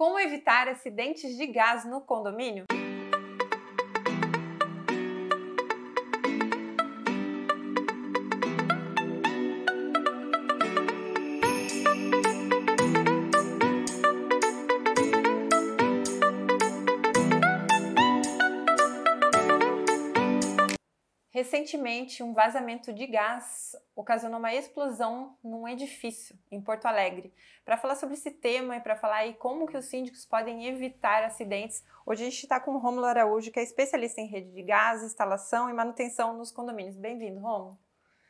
Como evitar acidentes de gás no condomínio? Recentemente, um vazamento de gás ocasionou uma explosão num edifício em Porto Alegre. Para falar sobre esse tema e para falar aí como que os síndicos podem evitar acidentes, hoje a gente está com o Romulo Araújo, que é especialista em rede de gás, instalação e manutenção nos condomínios. Bem-vindo, Romulo.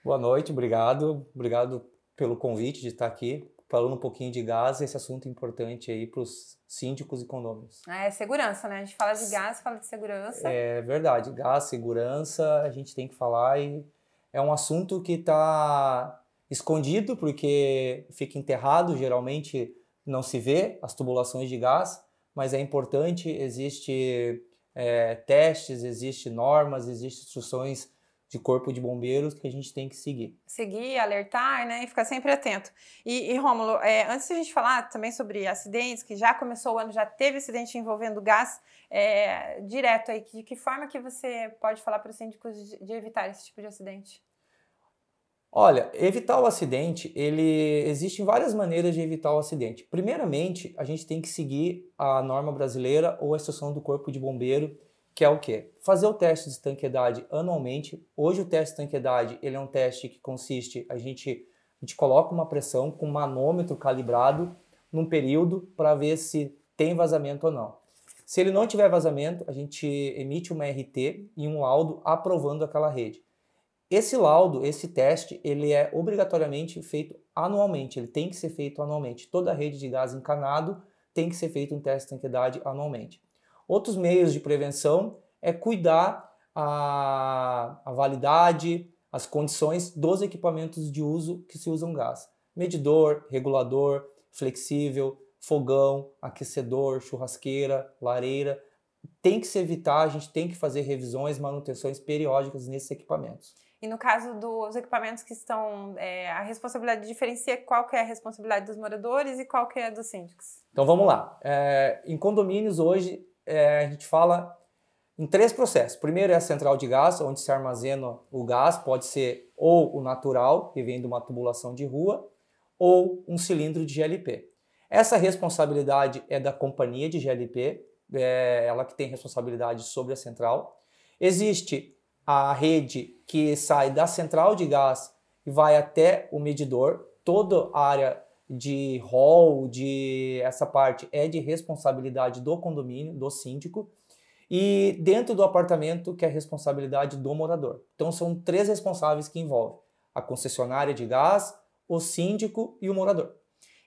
Boa noite, obrigado. Obrigado pelo convite de estar aqui falando um pouquinho de gás, esse assunto importante aí para os síndicos e condôminos. Ah, é segurança, né? A gente fala de gás, fala de segurança. É verdade, gás, segurança, a gente tem que falar e é um assunto que está escondido porque fica enterrado, geralmente não se vê as tubulações de gás, mas é importante, existe é, testes, existe normas, existe instruções de corpo de bombeiros que a gente tem que seguir. Seguir, alertar, né? E ficar sempre atento. E, e Rômulo, é, antes de a gente falar também sobre acidentes, que já começou o ano, já teve acidente envolvendo gás é, direto aí, de que forma que você pode falar para os síndicos de, de evitar esse tipo de acidente? Olha, evitar o acidente, ele existem várias maneiras de evitar o acidente. Primeiramente, a gente tem que seguir a norma brasileira ou a instrução do corpo de bombeiro que é o quê? Fazer o teste de tanquedade anualmente. Hoje o teste de tanquedade ele é um teste que consiste, a gente, a gente coloca uma pressão com um manômetro calibrado num período para ver se tem vazamento ou não. Se ele não tiver vazamento, a gente emite uma RT e um laudo aprovando aquela rede. Esse laudo, esse teste, ele é obrigatoriamente feito anualmente, ele tem que ser feito anualmente. Toda rede de gás encanado tem que ser feito um teste de tanquedade anualmente. Outros meios de prevenção é cuidar a, a validade, as condições dos equipamentos de uso que se usam gás. Medidor, regulador, flexível, fogão, aquecedor, churrasqueira, lareira. Tem que se evitar, a gente tem que fazer revisões, manutenções periódicas nesses equipamentos. E no caso dos equipamentos que estão, é, a responsabilidade diferencia qual que é a responsabilidade dos moradores e qual que é dos síndicos. Então vamos lá. É, em condomínios hoje é, a gente fala em três processos. Primeiro é a central de gás, onde se armazena o gás, pode ser ou o natural, que vem de uma tubulação de rua, ou um cilindro de GLP. Essa responsabilidade é da companhia de GLP, é ela que tem responsabilidade sobre a central. Existe a rede que sai da central de gás e vai até o medidor, toda a área de hall, de essa parte é de responsabilidade do condomínio, do síndico, e dentro do apartamento que é responsabilidade do morador. Então são três responsáveis que envolvem a concessionária de gás, o síndico e o morador.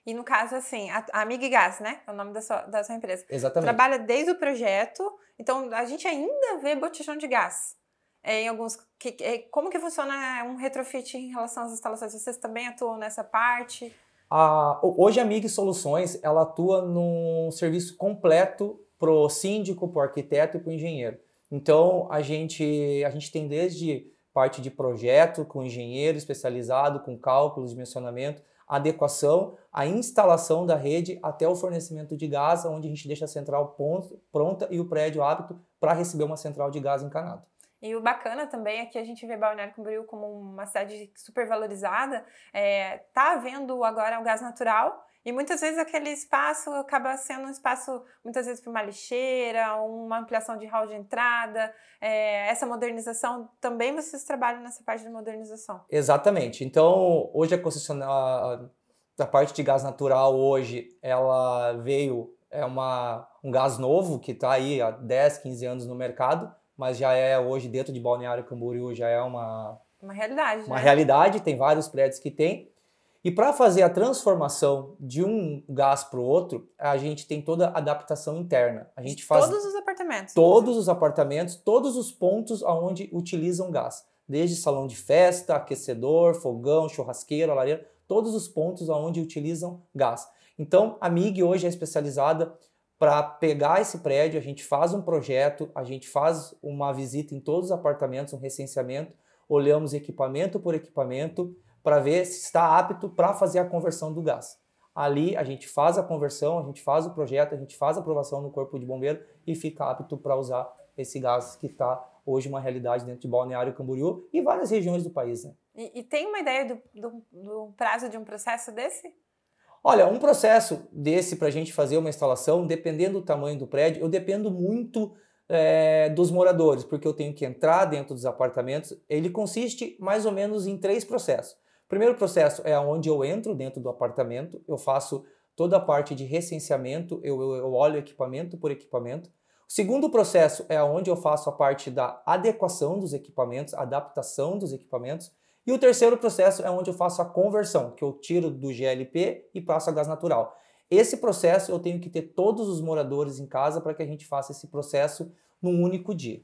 E no caso, assim, a, Amiga Amig Gás, né? É o nome da sua, da sua empresa. Exatamente. Trabalha desde o projeto, então a gente ainda vê botijão de gás. É, em alguns. Que, é, como que funciona um retrofit em relação às instalações? Vocês também atuam nessa parte? A, hoje a MIG Soluções ela atua num serviço completo para o síndico, para o arquiteto e para o engenheiro. Então a gente, a gente tem desde parte de projeto com engenheiro especializado, com cálculos, dimensionamento, adequação, a instalação da rede até o fornecimento de gás, onde a gente deixa a central pronta e o prédio apto para receber uma central de gás encanado. E o bacana também é que a gente vê Balneário Camboriú como uma cidade super valorizada. É, tá havendo agora o gás natural e muitas vezes aquele espaço acaba sendo um espaço, muitas vezes, para uma lixeira, uma ampliação de hall de entrada. É, essa modernização, também vocês trabalham nessa parte de modernização. Exatamente. Então, hoje a concessionária, da parte de gás natural, hoje, ela veio, é uma, um gás novo que está aí há 10, 15 anos no mercado mas já é hoje dentro de Balneário Camboriú já é uma uma realidade. Uma né? realidade, tem vários prédios que tem. E para fazer a transformação de um gás para o outro, a gente tem toda a adaptação interna. A gente faz todos os apartamentos. Todos os apartamentos, todos os pontos onde utilizam gás, desde salão de festa, aquecedor, fogão, churrasqueira, lareira, todos os pontos onde utilizam gás. Então, a MIG hoje é especializada para pegar esse prédio, a gente faz um projeto, a gente faz uma visita em todos os apartamentos, um recenseamento, olhamos equipamento por equipamento para ver se está apto para fazer a conversão do gás. Ali a gente faz a conversão, a gente faz o projeto, a gente faz a aprovação no Corpo de Bombeiro e fica apto para usar esse gás que está hoje uma realidade dentro de Balneário Camboriú e várias regiões do país. Né? E, e tem uma ideia do, do, do prazo de um processo desse? Olha, um processo desse para a gente fazer uma instalação, dependendo do tamanho do prédio, eu dependo muito é, dos moradores, porque eu tenho que entrar dentro dos apartamentos. Ele consiste mais ou menos em três processos. O primeiro processo é onde eu entro dentro do apartamento, eu faço toda a parte de recenseamento, eu, eu, eu olho equipamento por equipamento. O segundo processo é onde eu faço a parte da adequação dos equipamentos, adaptação dos equipamentos. E o terceiro processo é onde eu faço a conversão, que eu tiro do GLP e passo a gás natural. Esse processo eu tenho que ter todos os moradores em casa para que a gente faça esse processo num único dia.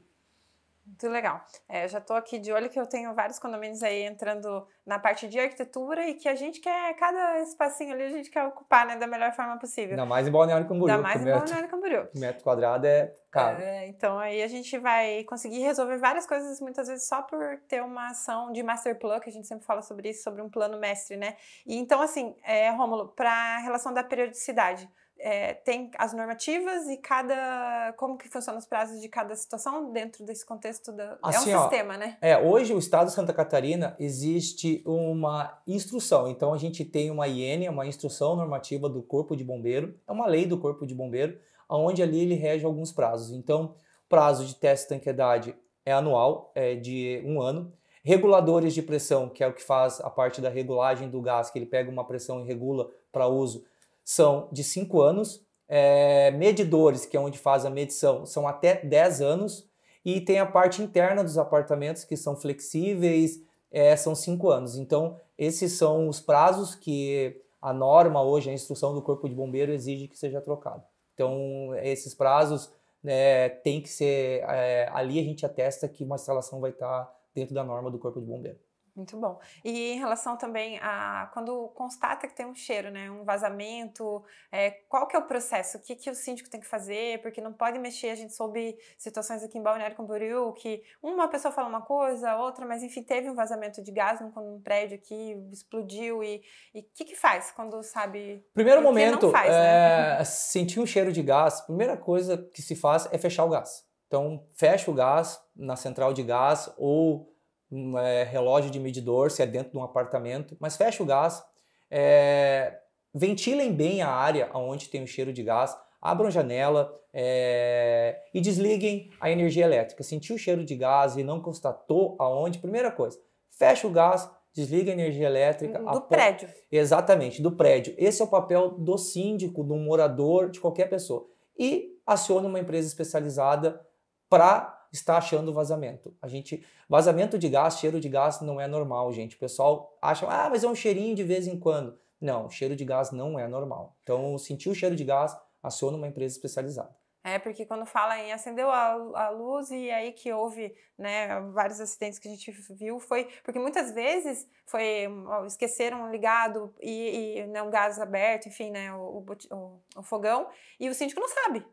Muito legal. É, já estou aqui de olho que eu tenho vários condomínios aí entrando na parte de arquitetura e que a gente quer, cada espacinho ali a gente quer ocupar né, da melhor forma possível. Ainda mais em Balneário Camboriú. Ainda mais em Balneário Camboriú. Metro quadrado é caro. É, então aí a gente vai conseguir resolver várias coisas muitas vezes só por ter uma ação de master plan, que a gente sempre fala sobre isso, sobre um plano mestre, né? E então assim, é, Rômulo, para a relação da periodicidade, é, tem as normativas e cada como que funciona os prazos de cada situação dentro desse contexto do. assim, é um assim, ó, sistema, né? É, hoje o estado de Santa Catarina existe uma instrução. Então a gente tem uma IN, uma instrução normativa do Corpo de Bombeiro, é uma lei do Corpo de Bombeiro, aonde ali ele rege alguns prazos. Então, prazo de teste de tanquedade é anual, é de um ano. Reguladores de pressão, que é o que faz a parte da regulagem do gás, que ele pega uma pressão e regula para uso são de 5 anos, é, medidores, que é onde faz a medição, são até 10 anos, e tem a parte interna dos apartamentos, que são flexíveis, é, são 5 anos. Então, esses são os prazos que a norma hoje, a instrução do Corpo de Bombeiro exige que seja trocado. Então, esses prazos né, tem que ser. É, ali a gente atesta que uma instalação vai estar dentro da norma do Corpo de Bombeiro. Muito bom. E em relação também a quando constata que tem um cheiro, né, um vazamento, é, qual que é o processo? O que, que o síndico tem que fazer? Porque não pode mexer. A gente soube situações aqui em Balneário Camboriú que uma pessoa fala uma coisa, outra, mas enfim, teve um vazamento de gás num, prédio aqui, explodiu e o que, que faz quando sabe? Primeiro momento, faz, né? é, né? sentir um cheiro de gás. Primeira coisa que se faz é fechar o gás. Então fecha o gás na central de gás ou um é, relógio de medidor, se é dentro de um apartamento, mas fecha o gás, é, ventilem bem a área onde tem o cheiro de gás, abram janela é, e desliguem a energia elétrica. Sentiu o cheiro de gás e não constatou aonde? Primeira coisa, fecha o gás, desliga a energia elétrica. Do apo... prédio. Exatamente, do prédio. Esse é o papel do síndico, do morador, de qualquer pessoa. E acione uma empresa especializada para está achando vazamento. A gente vazamento de gás, cheiro de gás não é normal, gente. O pessoal acha, ah, mas é um cheirinho de vez em quando. Não, cheiro de gás não é normal. Então, sentir o cheiro de gás, aciona uma empresa especializada. É, porque quando fala em acendeu a, a, luz e aí que houve né, vários acidentes que a gente viu, foi porque muitas vezes foi esqueceram um ligado e, e né, um gás aberto, enfim, né, o, o, o fogão, e o síndico não sabe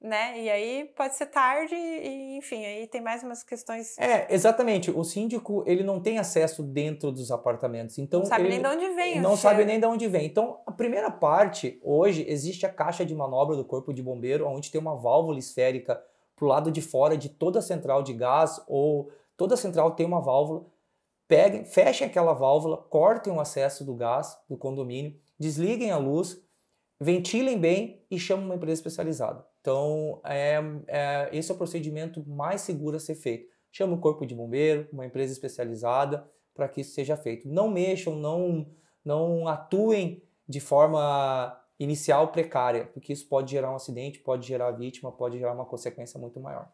né? E aí pode ser tarde e, enfim, aí tem mais umas questões. É, exatamente. O síndico, ele não tem acesso dentro dos apartamentos, então não sabe nem de onde vem. Não sabe nem de onde vem. Então, a primeira parte, hoje existe a caixa de manobra do corpo de bombeiro, onde tem uma válvula esférica pro lado de fora de toda a central de gás ou toda a central tem uma válvula. Peguem, fechem aquela válvula, cortem o acesso do gás do condomínio, desliguem a luz, ventilem bem e chamem uma empresa especializada. Então, é, é, esse é o procedimento mais seguro a ser feito. Chama o corpo de bombeiro, uma empresa especializada, para que isso seja feito. Não mexam, não, não atuem de forma inicial precária, porque isso pode gerar um acidente, pode gerar vítima, pode gerar uma consequência muito maior.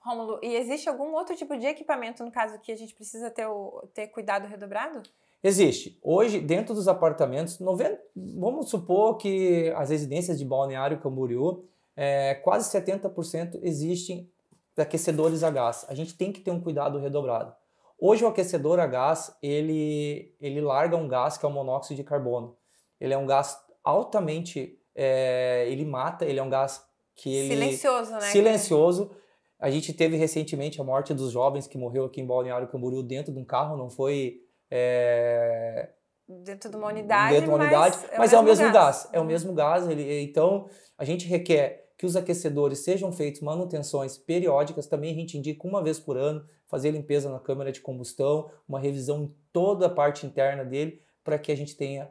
Rômulo, e existe algum outro tipo de equipamento, no caso, que a gente precisa ter, o, ter cuidado redobrado? Existe. Hoje, dentro dos apartamentos, 90, vamos supor que as residências de Balneário Camboriú é, quase 70% existem aquecedores a gás. A gente tem que ter um cuidado redobrado. Hoje o aquecedor a gás, ele, ele larga um gás que é o monóxido de carbono. Ele é um gás altamente, é, ele mata, ele é um gás que ele... Silencioso, né? Silencioso. A gente teve recentemente a morte dos jovens que morreu aqui em Balneário Camboriú dentro de um carro, não foi... É, dentro de uma unidade, dentro de uma unidade mas, é mas é o mesmo, é o mesmo gás. gás. É o mesmo gás. Ele, então, a gente requer que os aquecedores sejam feitos manutenções periódicas, também a gente indica uma vez por ano fazer limpeza na câmara de combustão, uma revisão em toda a parte interna dele, para que a gente tenha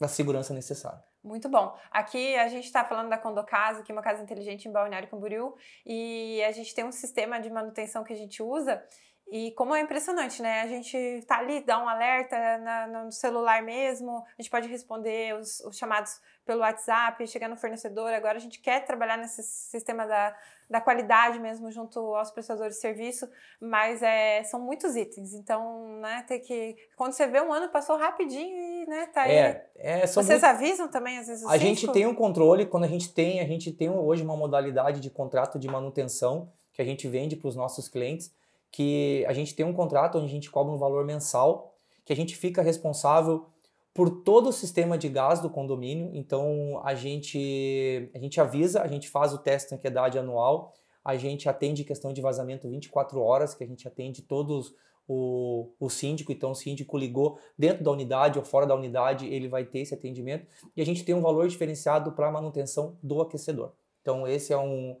a segurança necessária. Muito bom. Aqui a gente está falando da Condocasa, que é uma casa inteligente em Balneário Camboriú, e a gente tem um sistema de manutenção que a gente usa e como é impressionante, né? A gente tá ali, dá um alerta na, no celular mesmo, a gente pode responder os, os chamados pelo WhatsApp, chegar no fornecedor. Agora a gente quer trabalhar nesse sistema da, da qualidade mesmo junto aos prestadores de serviço, mas é, são muitos itens. Então, né, tem que. Quando você vê, um ano passou rapidinho e, né, tá é, aí. É, Vocês muito... avisam também, às vezes, A gente tem um controle, quando a gente tem, a gente tem hoje uma modalidade de contrato de manutenção que a gente vende para os nossos clientes que a gente tem um contrato onde a gente cobra um valor mensal, que a gente fica responsável por todo o sistema de gás do condomínio. Então a gente, a gente avisa, a gente faz o teste de anquedade anual, a gente atende questão de vazamento 24 horas, que a gente atende todos o, o síndico, então o síndico ligou dentro da unidade ou fora da unidade, ele vai ter esse atendimento. E a gente tem um valor diferenciado para a manutenção do aquecedor. Então esse é um,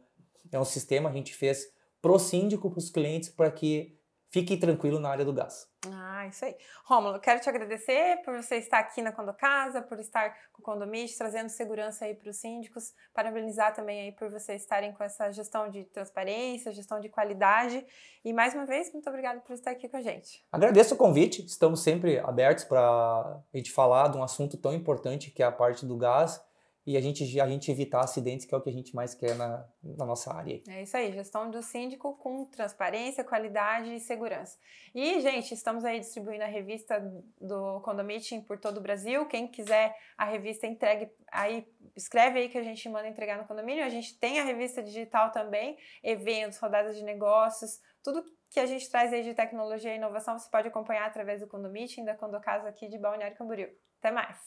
é um sistema, a gente fez pro síndico, para os clientes, para que fique tranquilo na área do gás. Ah, isso aí. Rômulo, quero te agradecer por você estar aqui na Casa, por estar com o condomínio, trazendo segurança aí para os síndicos. Parabenizar também aí por vocês estarem com essa gestão de transparência, gestão de qualidade. E mais uma vez, muito obrigado por estar aqui com a gente. Agradeço o convite. Estamos sempre abertos para a gente falar de um assunto tão importante que é a parte do gás e a gente, a gente evitar acidentes, que é o que a gente mais quer na, na nossa área. É isso aí, gestão do síndico com transparência, qualidade e segurança. E, gente, estamos aí distribuindo a revista do Condomitim por todo o Brasil. Quem quiser a revista entregue aí, escreve aí que a gente manda entregar no condomínio. A gente tem a revista digital também, eventos, rodadas de negócios, tudo que a gente traz aí de tecnologia e inovação, você pode acompanhar através do quando da Condocasa aqui de Balneário Camboriú. Até mais!